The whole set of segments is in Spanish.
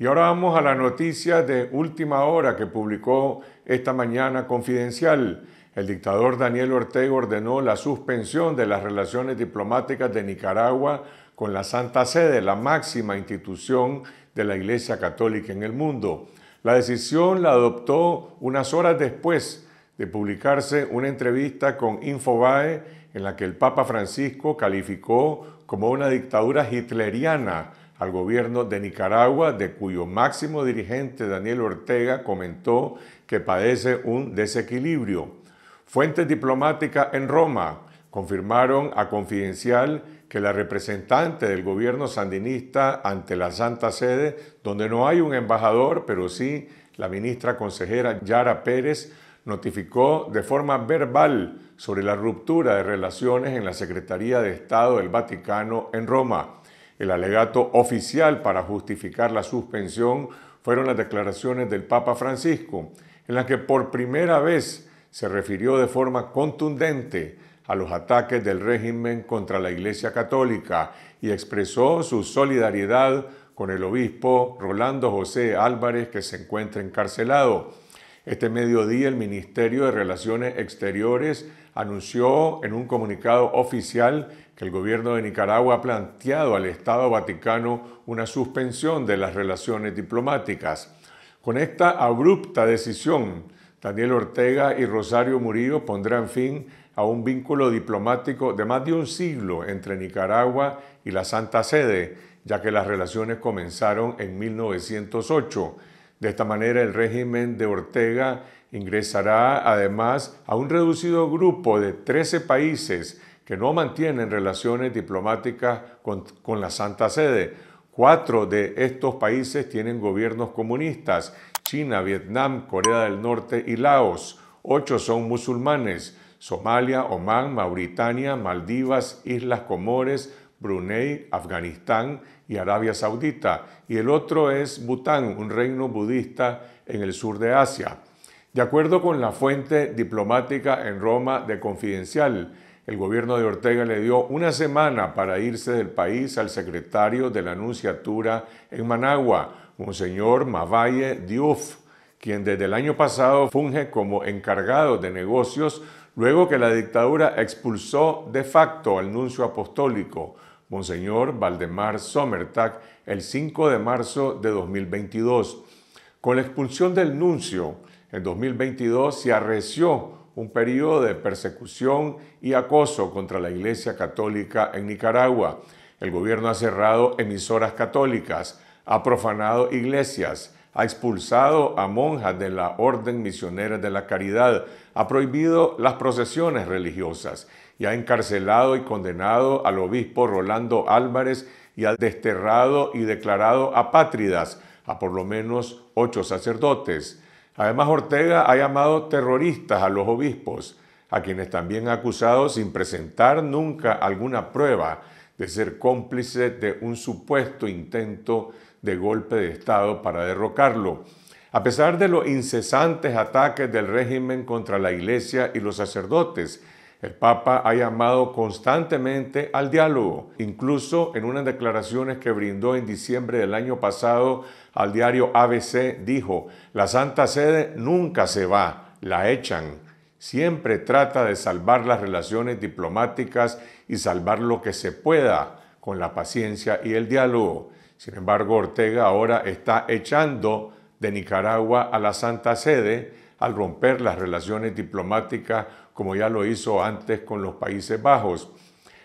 Y ahora vamos a la noticia de última hora que publicó esta mañana Confidencial. El dictador Daniel Ortega ordenó la suspensión de las relaciones diplomáticas de Nicaragua con la Santa Sede, la máxima institución de la Iglesia Católica en el mundo. La decisión la adoptó unas horas después de publicarse una entrevista con Infobae en la que el Papa Francisco calificó como una dictadura hitleriana al gobierno de Nicaragua, de cuyo máximo dirigente Daniel Ortega comentó que padece un desequilibrio. Fuentes diplomáticas en Roma confirmaron a Confidencial que la representante del gobierno sandinista ante la Santa Sede, donde no hay un embajador, pero sí la ministra consejera Yara Pérez, notificó de forma verbal sobre la ruptura de relaciones en la Secretaría de Estado del Vaticano en Roma. El alegato oficial para justificar la suspensión fueron las declaraciones del Papa Francisco, en las que por primera vez se refirió de forma contundente a los ataques del régimen contra la Iglesia Católica y expresó su solidaridad con el obispo Rolando José Álvarez que se encuentra encarcelado. Este mediodía el Ministerio de Relaciones Exteriores anunció en un comunicado oficial que el gobierno de Nicaragua ha planteado al Estado Vaticano una suspensión de las relaciones diplomáticas. Con esta abrupta decisión, Daniel Ortega y Rosario Murillo pondrán fin a un vínculo diplomático de más de un siglo entre Nicaragua y la Santa Sede, ya que las relaciones comenzaron en 1908. De esta manera, el régimen de Ortega ingresará además a un reducido grupo de 13 países que no mantienen relaciones diplomáticas con, la Santa Sede. Cuatro de estos países tienen gobiernos comunistas, China, Vietnam, Corea del Norte y Laos. Ocho son musulmanes, Somalia, Omán, Mauritania, Maldivas, Islas Comores, Brunei, Afganistán y Arabia Saudita, y el otro es Bután, un reino budista en el sur de Asia. De acuerdo con la fuente diplomática en Roma de Confidencial, el gobierno de Ortega le dio una semana para irse del país al secretario de la Nunciatura en Managua, Monseñor Mavalle Diouf, quien desde el año pasado funge como encargado de negocios luego que la dictadura expulsó de facto al nuncio apostólico, Monseñor Valdemar Sommertag, el 5 de marzo de 2022. Con la expulsión del nuncio, en 2022 se arreció un periodo de persecución y acoso contra la Iglesia Católica en Nicaragua. El gobierno ha cerrado emisoras católicas, ha profanado iglesias, ha expulsado a monjas de la Orden Misionera de la Caridad, ha prohibido las procesiones religiosas y ha encarcelado y condenado al obispo Rolando Álvarez y ha desterrado y declarado apátridas a por lo menos ocho sacerdotes. Además, Ortega ha llamado terroristas a los obispos, a quienes también ha acusado sin presentar nunca alguna prueba de ser cómplices de un supuesto intento de golpe de Estado para derrocarlo. A pesar de los incesantes ataques del régimen contra la Iglesia y los sacerdotes, el Papa ha llamado constantemente al diálogo, incluso en unas declaraciones que brindó en diciembre del año pasado al diario ABC dijo, la Santa Sede nunca se va, la echan, siempre trata de salvar las relaciones diplomáticas y salvar lo que se pueda con la paciencia y el diálogo. Sin embargo, Ortega ahora está echando de Nicaragua a la Santa Sede al romper las relaciones diplomáticas como ya lo hizo antes con los Países Bajos.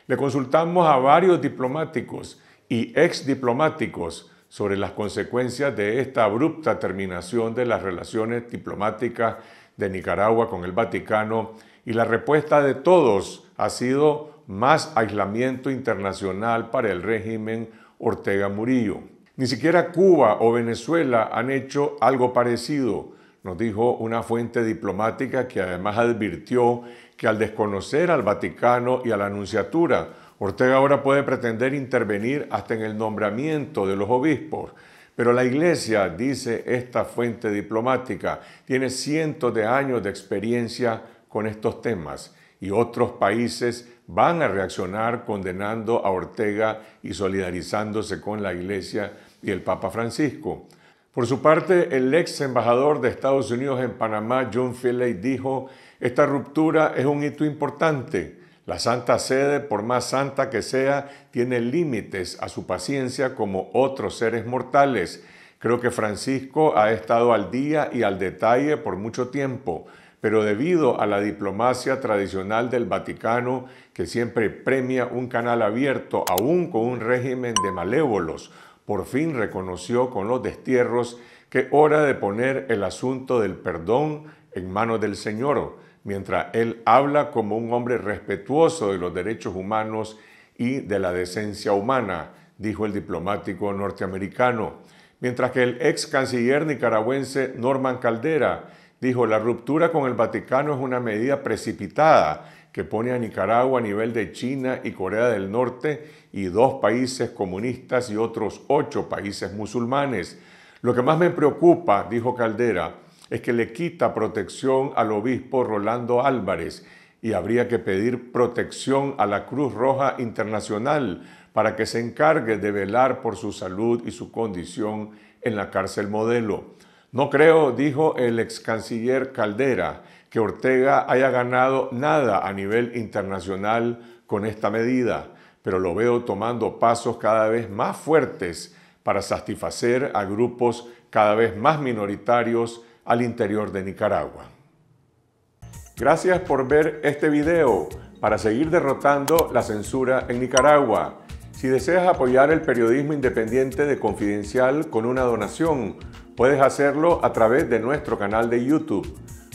Le consultamos a varios diplomáticos y ex diplomáticos sobre las consecuencias de esta abrupta terminación de las relaciones diplomáticas de Nicaragua con el Vaticano y la respuesta de todos ha sido más aislamiento internacional para el régimen Ortega Murillo. Ni siquiera Cuba o Venezuela han hecho algo parecido, nos dijo una fuente diplomática que además advirtió que al desconocer al Vaticano y a la Anunciatura, Ortega ahora puede pretender intervenir hasta en el nombramiento de los obispos. Pero la Iglesia, dice esta fuente diplomática, tiene cientos de años de experiencia con estos temas y otros países van a reaccionar condenando a Ortega y solidarizándose con la Iglesia y el Papa Francisco. Por su parte, el ex embajador de Estados Unidos en Panamá, John Finley, dijo, esta ruptura es un hito importante. La Santa Sede, por más santa que sea, tiene límites a su paciencia como otros seres mortales. Creo que Francisco ha estado al día y al detalle por mucho tiempo, pero debido a la diplomacia tradicional del Vaticano, que siempre premia un canal abierto aún con un régimen de malévolos, por fin reconoció con los destierros que hora de poner el asunto del perdón en manos del Señor, mientras él habla como un hombre respetuoso de los derechos humanos y de la decencia humana, dijo el diplomático norteamericano. Mientras que el ex canciller nicaragüense Norman Caldera dijo, la ruptura con el Vaticano es una medida precipitada que pone a Nicaragua a nivel de China y Corea del Norte y dos países comunistas y otros ocho países musulmanes. Lo que más me preocupa, dijo Caldera, es que le quita protección al obispo Rolando Álvarez y habría que pedir protección a la Cruz Roja Internacional para que se encargue de velar por su salud y su condición en la cárcel modelo. No creo, dijo el ex canciller Caldera, que Ortega haya ganado nada a nivel internacional con esta medida, pero lo veo tomando pasos cada vez más fuertes para satisfacer a grupos cada vez más minoritarios al interior de Nicaragua. Gracias por ver este video para seguir derrotando la censura en Nicaragua. Si deseas apoyar el periodismo independiente de Confidencial con una donación, puedes hacerlo a través de nuestro canal de YouTube.